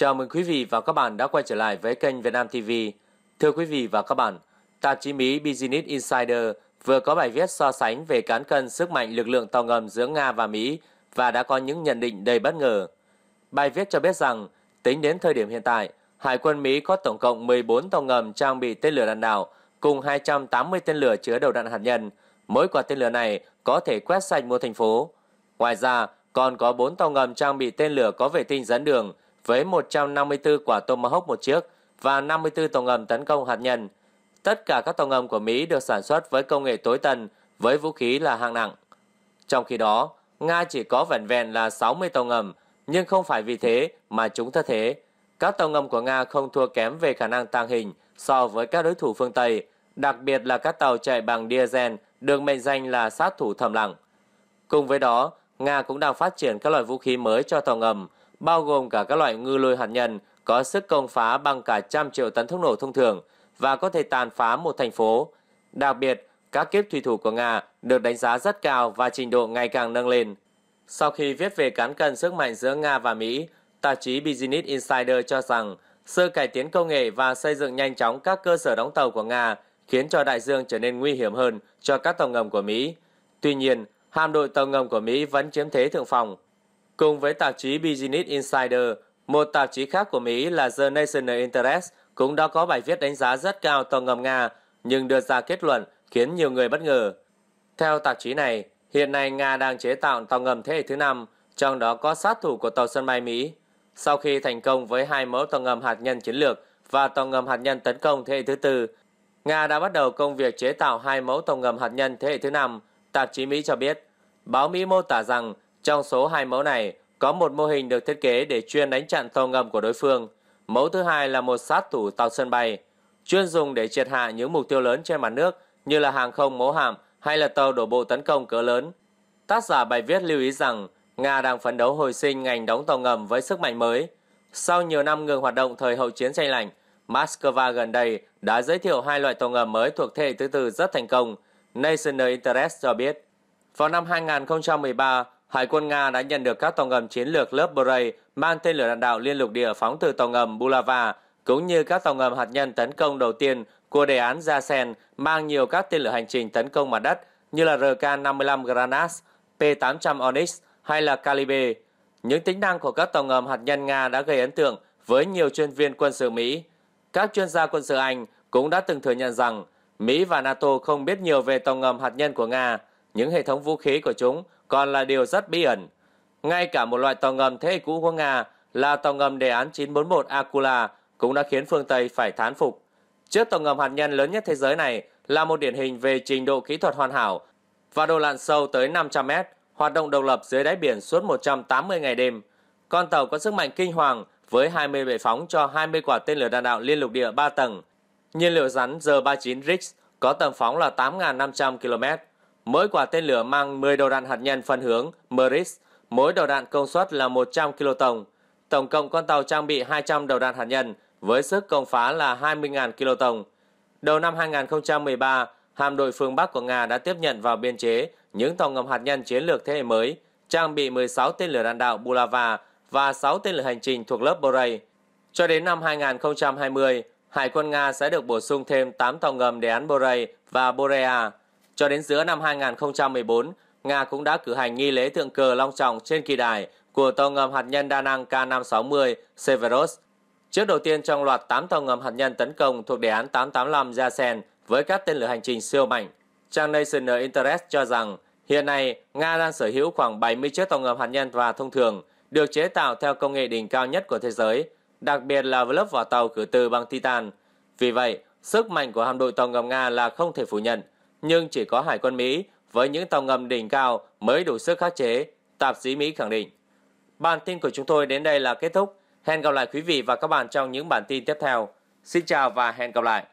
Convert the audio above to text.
Chào mừng quý vị và các bạn đã quay trở lại với kênh Việt Nam TV. Thưa quý vị và các bạn, tạp chí Mỹ Business Insider vừa có bài viết so sánh về cán cân sức mạnh lực lượng tàu ngầm giữa Nga và Mỹ và đã có những nhận định đầy bất ngờ. Bài viết cho biết rằng, tính đến thời điểm hiện tại, Hải quân Mỹ có tổng cộng 14 tàu ngầm trang bị tên lửa đạn đạo cùng 280 tên lửa chứa đầu đạn hạt nhân. Mỗi quả tên lửa này có thể quét sạch một thành phố. Ngoài ra, còn có 4 tàu ngầm trang bị tên lửa có vệ tinh dẫn đường – với 154 quả Tomahawk một chiếc và 54 tàu ngầm tấn công hạt nhân. Tất cả các tàu ngầm của Mỹ được sản xuất với công nghệ tối tân với vũ khí là hạng nặng. Trong khi đó, Nga chỉ có vẻn vẹn là 60 tàu ngầm, nhưng không phải vì thế mà chúng thất thế. Các tàu ngầm của Nga không thua kém về khả năng tàng hình so với các đối thủ phương Tây, đặc biệt là các tàu chạy bằng diesel được mệnh danh là sát thủ thầm lặng. Cùng với đó, Nga cũng đang phát triển các loại vũ khí mới cho tàu ngầm – bao gồm cả các loại ngư lôi hạt nhân có sức công phá bằng cả trăm triệu tấn thuốc nổ thông thường và có thể tàn phá một thành phố. Đặc biệt, các kiếp thủy thủ của Nga được đánh giá rất cao và trình độ ngày càng nâng lên. Sau khi viết về cán cân sức mạnh giữa Nga và Mỹ, tạp chí Business Insider cho rằng sự cải tiến công nghệ và xây dựng nhanh chóng các cơ sở đóng tàu của Nga khiến cho đại dương trở nên nguy hiểm hơn cho các tàu ngầm của Mỹ. Tuy nhiên, hạm đội tàu ngầm của Mỹ vẫn chiếm thế thượng phòng. Cùng với tạp chí Business Insider, một tạp chí khác của Mỹ là The National Interest cũng đã có bài viết đánh giá rất cao tàu ngầm Nga nhưng đưa ra kết luận khiến nhiều người bất ngờ. Theo tạp chí này, hiện nay Nga đang chế tạo tàu ngầm thế hệ thứ 5, trong đó có sát thủ của tàu sân bay Mỹ. Sau khi thành công với hai mẫu tàu ngầm hạt nhân chiến lược và tàu ngầm hạt nhân tấn công thế hệ thứ tư, Nga đã bắt đầu công việc chế tạo hai mẫu tàu ngầm hạt nhân thế hệ thứ năm, tạp chí Mỹ cho biết. Báo Mỹ mô tả rằng trong số hai mẫu này, có một mô hình được thiết kế để chuyên đánh chặn tàu ngầm của đối phương. Mẫu thứ hai là một sát thủ tàu sân bay, chuyên dùng để triệt hạ những mục tiêu lớn trên mặt nước như là hàng không mố hạm hay là tàu đổ bộ tấn công cỡ lớn. Tác giả bài viết lưu ý rằng Nga đang phấn đấu hồi sinh ngành đóng tàu ngầm với sức mạnh mới. Sau nhiều năm ngừng hoạt động thời hậu chiến tranh lạnh, Moscow gần đây đã giới thiệu hai loại tàu ngầm mới thuộc thế hệ thứ tư rất thành công, National Interest cho biết. Vào năm 2013, Hải quân Nga đã nhận được các tàu ngầm chiến lược lớp Bray mang tên lửa đạn đạo liên lục địa phóng từ tàu ngầm Bulava, cũng như các tàu ngầm hạt nhân tấn công đầu tiên của đề án Jasen mang nhiều các tên lửa hành trình tấn công mặt đất như là RK-55 Granat, P-800 Onyx hay là Calibre. Những tính năng của các tàu ngầm hạt nhân Nga đã gây ấn tượng với nhiều chuyên viên quân sự Mỹ. Các chuyên gia quân sự Anh cũng đã từng thừa nhận rằng Mỹ và NATO không biết nhiều về tàu ngầm hạt nhân của Nga, những hệ thống vũ khí của chúng còn là điều rất bí ẩn. Ngay cả một loại tàu ngầm thế hệ cũ của Nga là tàu ngầm đề án 941 Akula cũng đã khiến phương Tây phải thán phục. Chiếc tàu ngầm hạt nhân lớn nhất thế giới này là một điển hình về trình độ kỹ thuật hoàn hảo và độ lặn sâu tới 500 mét, hoạt động độc lập dưới đáy biển suốt 180 ngày đêm. Con tàu có sức mạnh kinh hoàng với 20 bệ phóng cho 20 quả tên lửa đạn đạo liên lục địa 3 tầng. Nhiên liệu rắn R-39 Rix có tầm phóng là 8.500 km Mỗi quả tên lửa mang 10 đầu đạn hạt nhân phân hướng MRIS, mỗi đầu đạn công suất là 100 kiloton. Tổng cộng con tàu trang bị 200 đầu đạn hạt nhân với sức công phá là 20.000 kiloton. Đầu năm 2013, hạm đội phương Bắc của Nga đã tiếp nhận vào biên chế những tàu ngầm hạt nhân chiến lược thế hệ mới, trang bị 16 tên lửa đạn đạo Bulava và 6 tên lửa hành trình thuộc lớp Borei. Cho đến năm 2020, Hải quân Nga sẽ được bổ sung thêm 8 tàu ngầm đề án Borei và Borea. Cho đến giữa năm 2014, Nga cũng đã cử hành nghi lễ thượng cờ long trọng trên kỳ đài của tàu ngầm hạt nhân đa năng K-560 Severos. Trước đầu tiên trong loạt 8 tàu ngầm hạt nhân tấn công thuộc đề án 885 Yasen với các tên lửa hành trình siêu mạnh, trang National Interest cho rằng hiện nay Nga đang sở hữu khoảng 70 chiếc tàu ngầm hạt nhân và thông thường được chế tạo theo công nghệ đỉnh cao nhất của thế giới, đặc biệt là với lớp vỏ tàu cử từ bằng titan. Vì vậy, sức mạnh của hạm đội tàu ngầm Nga là không thể phủ nhận – nhưng chỉ có hải quân Mỹ với những tàu ngầm đỉnh cao mới đủ sức khắc chế, tạp chí Mỹ khẳng định. Bản tin của chúng tôi đến đây là kết thúc. Hẹn gặp lại quý vị và các bạn trong những bản tin tiếp theo. Xin chào và hẹn gặp lại.